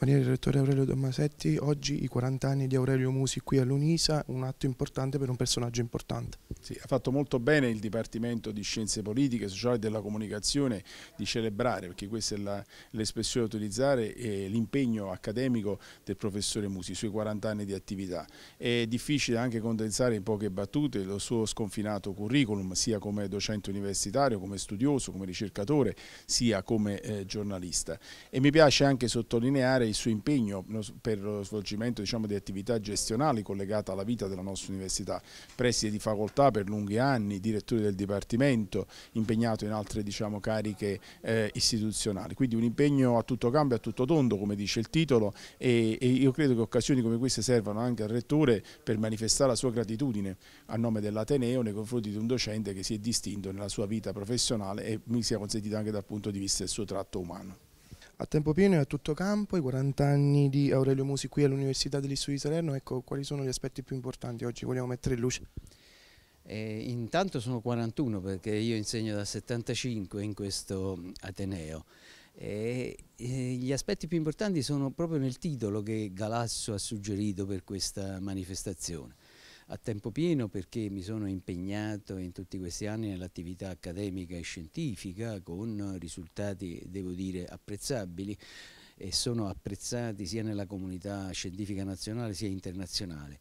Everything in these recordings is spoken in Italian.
maniera del rettore Aurelio Tommasetti, oggi i 40 anni di Aurelio Musi qui all'Unisa, un atto importante per un personaggio importante. Sì, ha fatto molto bene il Dipartimento di Scienze Politiche, Sociali e della Comunicazione di celebrare, perché questa è l'espressione da utilizzare, eh, l'impegno accademico del professore Musi, i suoi 40 anni di attività. È difficile anche condensare in poche battute lo suo sconfinato curriculum, sia come docente universitario, come studioso, come ricercatore, sia come eh, giornalista. E mi piace anche sottolineare il suo impegno per lo svolgimento diciamo, di attività gestionali collegate alla vita della nostra università, preside di facoltà per lunghi anni, direttore del Dipartimento, impegnato in altre diciamo, cariche eh, istituzionali. Quindi un impegno a tutto campo e a tutto tondo, come dice il titolo, e, e io credo che occasioni come queste servano anche al Rettore per manifestare la sua gratitudine a nome dell'Ateneo nei confronti di un docente che si è distinto nella sua vita professionale e mi sia consentito anche dal punto di vista del suo tratto umano. A tempo pieno e a tutto campo, i 40 anni di Aurelio Musi qui all'Università degli Studi di Salerno, ecco, quali sono gli aspetti più importanti oggi vogliamo mettere in luce? Eh, intanto sono 41 perché io insegno da 75 in questo Ateneo. Eh, gli aspetti più importanti sono proprio nel titolo che Galasso ha suggerito per questa manifestazione a tempo pieno perché mi sono impegnato in tutti questi anni nell'attività accademica e scientifica con risultati, devo dire, apprezzabili e sono apprezzati sia nella comunità scientifica nazionale sia internazionale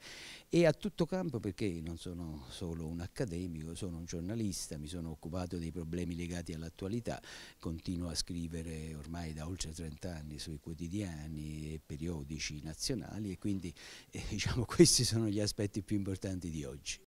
e a tutto campo perché non sono solo un accademico, sono un giornalista, mi sono occupato dei problemi legati all'attualità, continuo a scrivere ormai da oltre 30 anni sui quotidiani e periodici nazionali e quindi eh, diciamo, questi sono gli aspetti più importanti di oggi.